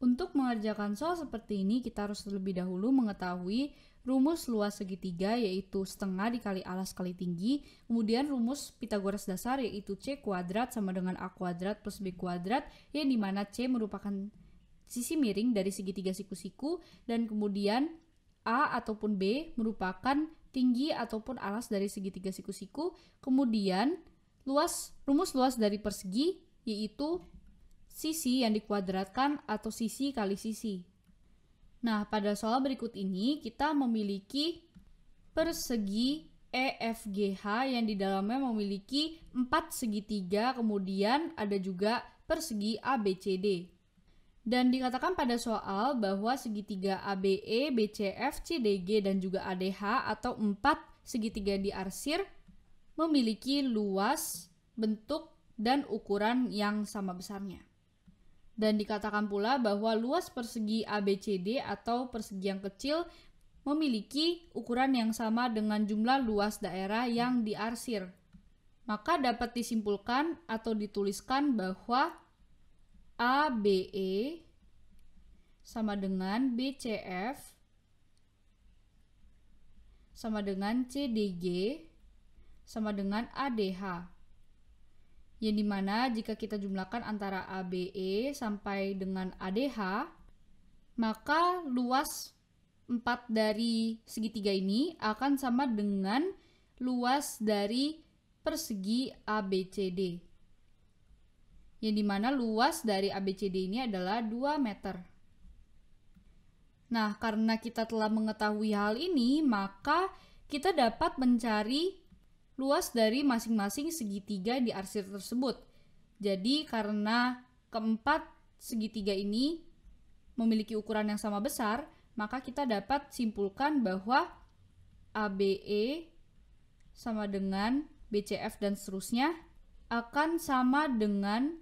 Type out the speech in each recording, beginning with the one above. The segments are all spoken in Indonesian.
Untuk mengerjakan soal seperti ini, kita harus terlebih dahulu mengetahui rumus luas segitiga yaitu setengah dikali alas kali tinggi, kemudian rumus Pitagoras dasar yaitu C kuadrat sama dengan A kuadrat plus B kuadrat yang dimana C merupakan sisi miring dari segitiga siku-siku dan kemudian A ataupun B merupakan tinggi ataupun alas dari segitiga siku-siku, kemudian luas rumus luas dari persegi yaitu sisi yang dikuadratkan atau sisi kali sisi. Nah, pada soal berikut ini kita memiliki persegi EFGH yang di dalamnya memiliki 4 segitiga, kemudian ada juga persegi ABCD. Dan dikatakan pada soal bahwa segitiga ABE, BCF, CDG, dan juga ADH atau 4 segitiga diarsir memiliki luas, bentuk, dan ukuran yang sama besarnya. Dan dikatakan pula bahwa luas persegi ABCD atau persegi yang kecil memiliki ukuran yang sama dengan jumlah luas daerah yang diarsir. Maka dapat disimpulkan atau dituliskan bahwa ABE sama dengan BCF sama dengan CDG sama dengan ADH yang dimana jika kita jumlahkan antara ABE sampai dengan ADH, maka luas 4 dari segitiga ini akan sama dengan luas dari persegi ABCD. Yang dimana luas dari ABCD ini adalah 2 meter. Nah, karena kita telah mengetahui hal ini, maka kita dapat mencari luas dari masing-masing segitiga di arsir tersebut. Jadi karena keempat segitiga ini memiliki ukuran yang sama besar, maka kita dapat simpulkan bahwa ABE sama dengan BCF dan seterusnya akan sama dengan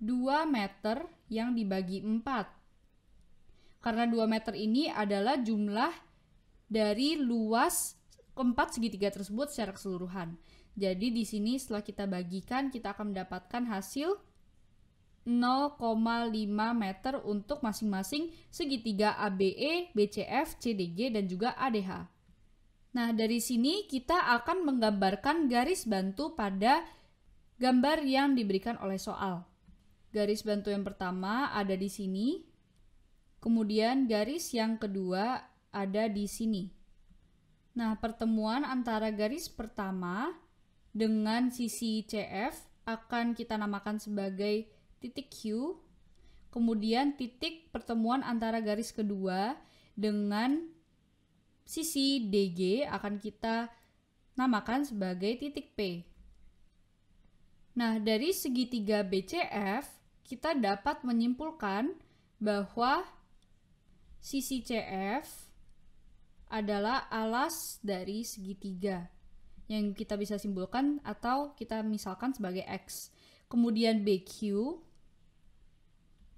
2 meter yang dibagi 4. Karena 2 meter ini adalah jumlah dari luas keempat segitiga tersebut secara keseluruhan. Jadi di sini setelah kita bagikan kita akan mendapatkan hasil 0,5 meter untuk masing-masing segitiga ABE, BCF, CDG, dan juga ADH. Nah, dari sini kita akan menggambarkan garis bantu pada gambar yang diberikan oleh soal. Garis bantu yang pertama ada di sini, kemudian garis yang kedua ada di sini. Nah, pertemuan antara garis pertama dengan sisi CF akan kita namakan sebagai titik Q. Kemudian titik pertemuan antara garis kedua dengan sisi DG akan kita namakan sebagai titik P. Nah, dari segitiga BCF kita dapat menyimpulkan bahwa sisi CF adalah alas dari segitiga yang kita bisa simpulkan atau kita misalkan sebagai X. Kemudian BQ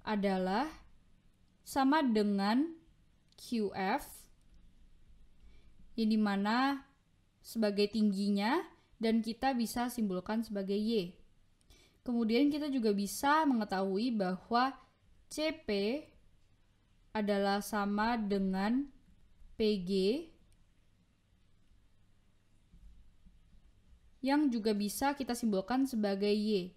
adalah sama dengan QF yang dimana sebagai tingginya dan kita bisa simpulkan sebagai Y. Kemudian kita juga bisa mengetahui bahwa CP adalah sama dengan PG yang juga bisa kita simbolkan sebagai Y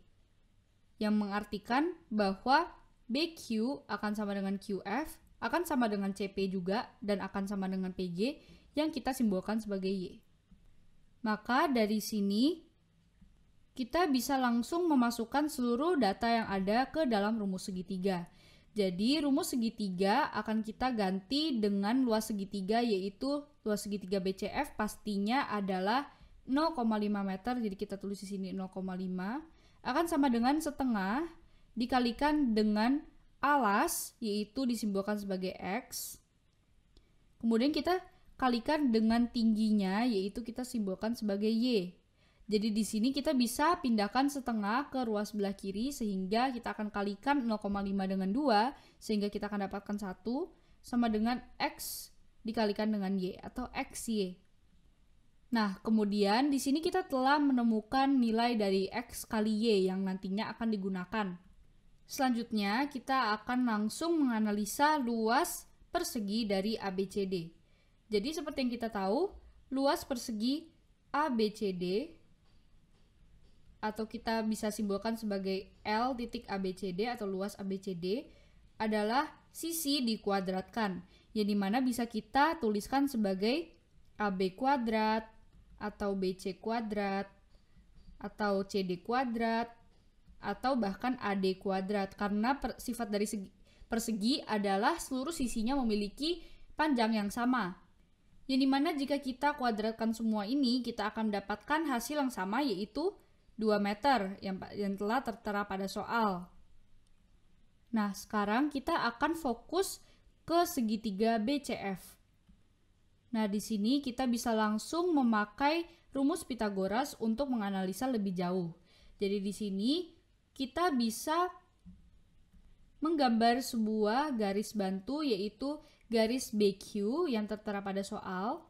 yang mengartikan bahwa BQ akan sama dengan QF, akan sama dengan CP juga, dan akan sama dengan PG yang kita simbolkan sebagai Y. Maka dari sini kita bisa langsung memasukkan seluruh data yang ada ke dalam rumus segitiga. Jadi rumus segitiga akan kita ganti dengan luas segitiga yaitu luas segitiga BCF pastinya adalah 0,5 meter. Jadi kita tulis di sini 0,5 akan sama dengan setengah dikalikan dengan alas yaitu disimbolkan sebagai x. Kemudian kita kalikan dengan tingginya yaitu kita simbolkan sebagai y. Jadi di sini kita bisa pindahkan setengah ke ruas sebelah kiri sehingga kita akan kalikan 0,5 dengan 2 sehingga kita akan dapatkan 1 sama dengan X dikalikan dengan Y atau XY. Nah, kemudian di sini kita telah menemukan nilai dari X kali Y yang nantinya akan digunakan. Selanjutnya, kita akan langsung menganalisa luas persegi dari ABCD. Jadi seperti yang kita tahu, luas persegi ABCD atau kita bisa simbolkan sebagai L titik ABCD atau luas ABCD adalah sisi dikuadratkan yang dimana bisa kita tuliskan sebagai AB kuadrat atau BC kuadrat atau CD kuadrat atau bahkan AD kuadrat karena per, sifat dari segi, persegi adalah seluruh sisinya memiliki panjang yang sama yang dimana jika kita kuadratkan semua ini, kita akan mendapatkan hasil yang sama yaitu 2 meter yang, yang telah tertera pada soal. Nah, sekarang kita akan fokus ke segitiga BCF. Nah, di sini kita bisa langsung memakai rumus Pitagoras untuk menganalisa lebih jauh. Jadi di sini kita bisa menggambar sebuah garis bantu yaitu garis BQ yang tertera pada soal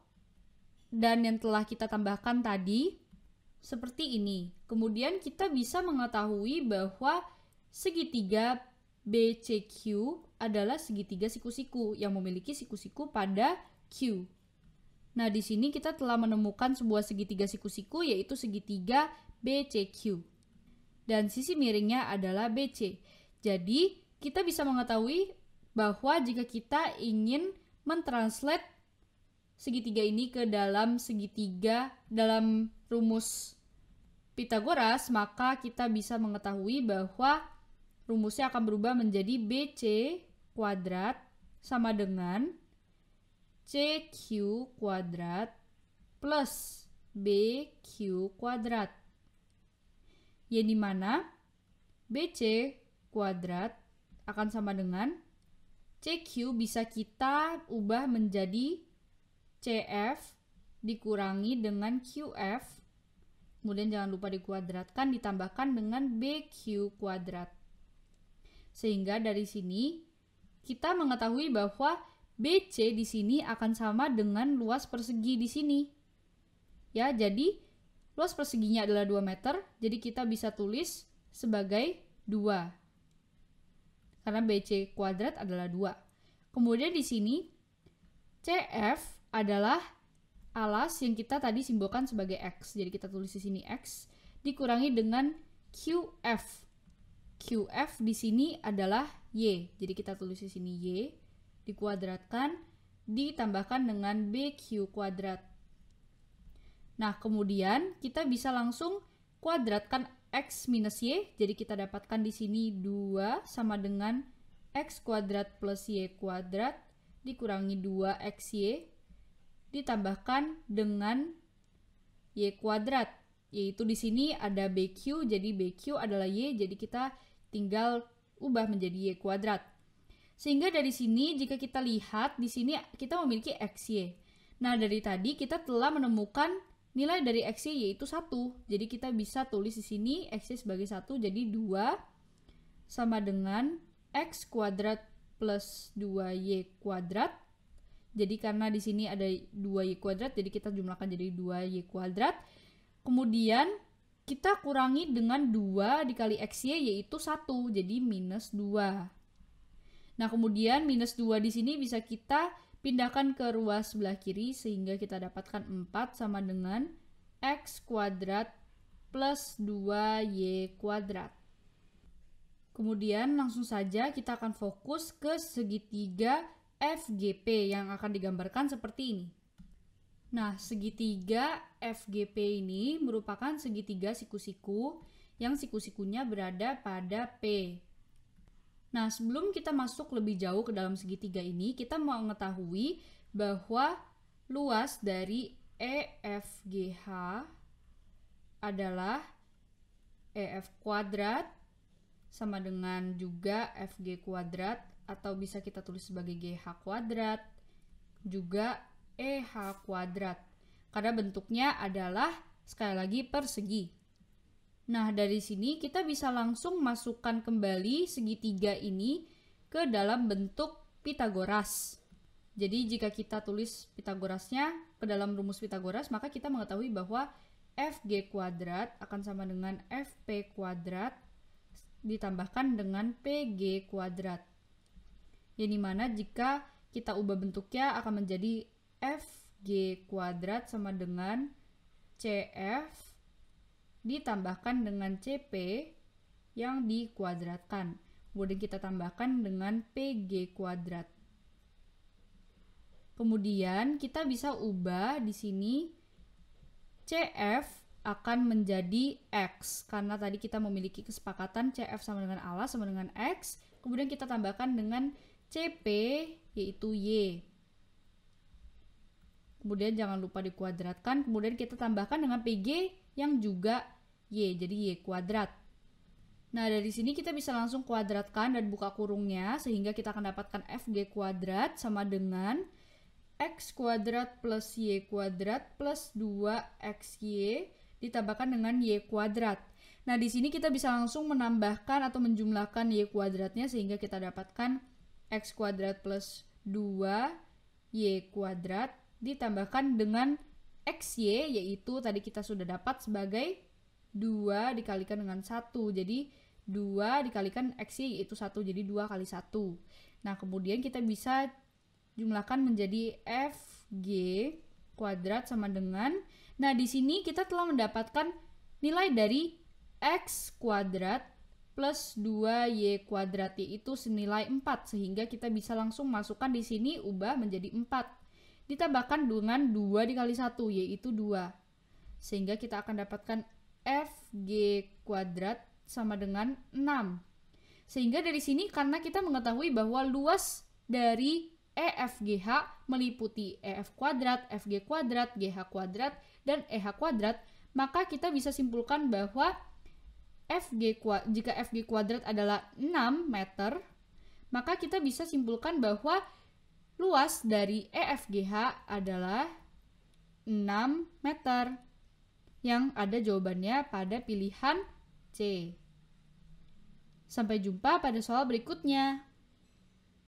dan yang telah kita tambahkan tadi seperti ini. Kemudian kita bisa mengetahui bahwa segitiga BCQ adalah segitiga siku-siku yang memiliki siku-siku pada Q. Nah, di sini kita telah menemukan sebuah segitiga siku-siku yaitu segitiga BCQ. Dan sisi miringnya adalah BC. Jadi, kita bisa mengetahui bahwa jika kita ingin mentranslate segitiga ini ke dalam segitiga dalam rumus Pitagoras, maka kita bisa mengetahui bahwa rumusnya akan berubah menjadi BC kuadrat sama dengan CQ kuadrat plus BQ kuadrat. Ya mana BC kuadrat akan sama dengan CQ bisa kita ubah menjadi CF dikurangi dengan QF Kemudian jangan lupa dikuadratkan ditambahkan dengan BQ kuadrat. Sehingga dari sini kita mengetahui bahwa BC di sini akan sama dengan luas persegi di sini. Ya, jadi luas perseginya adalah 2 meter, jadi kita bisa tulis sebagai 2. Karena BC kuadrat adalah 2. Kemudian di sini CF adalah alas yang kita tadi simbolkan sebagai X. Jadi kita tulis di sini X dikurangi dengan QF. QF di sini adalah Y. Jadi kita tulis di sini Y dikuadratkan ditambahkan dengan BQ kuadrat. Nah, kemudian kita bisa langsung kuadratkan X minus Y. Jadi kita dapatkan di sini 2 sama dengan X kuadrat plus Y kuadrat dikurangi 2XY ditambahkan dengan y kuadrat yaitu di sini ada bq jadi bq adalah y jadi kita tinggal ubah menjadi y kuadrat. Sehingga dari sini jika kita lihat di sini kita memiliki x y Nah, dari tadi kita telah menemukan nilai dari x y yaitu satu Jadi kita bisa tulis di sini xy sebagai satu jadi 2 sama dengan x kuadrat plus 2y kuadrat jadi karena di sini ada 2y kuadrat, jadi kita jumlahkan jadi 2y kuadrat. Kemudian kita kurangi dengan 2 dikali xy yaitu 1, jadi minus 2. Nah kemudian minus 2 di sini bisa kita pindahkan ke ruas sebelah kiri sehingga kita dapatkan 4 sama dengan x kuadrat plus 2y kuadrat. Kemudian langsung saja kita akan fokus ke segitiga FGP yang akan digambarkan seperti ini. Nah, segitiga FGP ini merupakan segitiga siku-siku yang siku-sikunya berada pada P. Nah, sebelum kita masuk lebih jauh ke dalam segitiga ini, kita mau mengetahui bahwa luas dari EFGH adalah EF kuadrat sama dengan juga FG kuadrat atau bisa kita tulis sebagai GH kuadrat juga EH kuadrat karena bentuknya adalah sekali lagi persegi. Nah, dari sini kita bisa langsung masukkan kembali segitiga ini ke dalam bentuk Pitagoras. Jadi jika kita tulis Pitagorasnya ke dalam rumus Pitagoras, maka kita mengetahui bahwa FG kuadrat akan sama dengan FP kuadrat ditambahkan dengan PG kuadrat yang dimana jika kita ubah bentuknya akan menjadi FG kuadrat sama dengan CF ditambahkan dengan CP yang dikuadratkan. Kemudian kita tambahkan dengan PG kuadrat. Kemudian kita bisa ubah di sini CF akan menjadi X karena tadi kita memiliki kesepakatan CF sama dengan A sama dengan X kemudian kita tambahkan dengan CP yaitu Y. Kemudian jangan lupa dikuadratkan, kemudian kita tambahkan dengan PG yang juga Y, jadi Y kuadrat. Nah, dari sini kita bisa langsung kuadratkan dan buka kurungnya, sehingga kita akan dapatkan FG kuadrat sama dengan X kuadrat plus Y kuadrat plus 2XY ditambahkan dengan Y kuadrat. Nah, di sini kita bisa langsung menambahkan atau menjumlahkan Y kuadratnya sehingga kita dapatkan x kuadrat plus 2y kuadrat ditambahkan dengan xy yaitu tadi kita sudah dapat sebagai 2 dikalikan dengan 1. Jadi 2 dikalikan xy yaitu 1 jadi 2 kali 1. Nah, kemudian kita bisa jumlahkan menjadi fg kuadrat sama dengan Nah, di sini kita telah mendapatkan nilai dari x kuadrat plus 2y kuadrat itu senilai 4 sehingga kita bisa langsung masukkan di sini ubah menjadi 4 ditambahkan dengan 2 dikali 1 yaitu 2 sehingga kita akan dapatkan fg kuadrat sama dengan 6 sehingga dari sini karena kita mengetahui bahwa luas dari EFGH meliputi EF kuadrat, FG kuadrat, GH kuadrat, dan EH kuadrat, maka kita bisa simpulkan bahwa FG jika FG kuadrat adalah 6 meter, maka kita bisa simpulkan bahwa luas dari EFGH adalah 6 meter. Yang ada jawabannya pada pilihan C. Sampai jumpa pada soal berikutnya.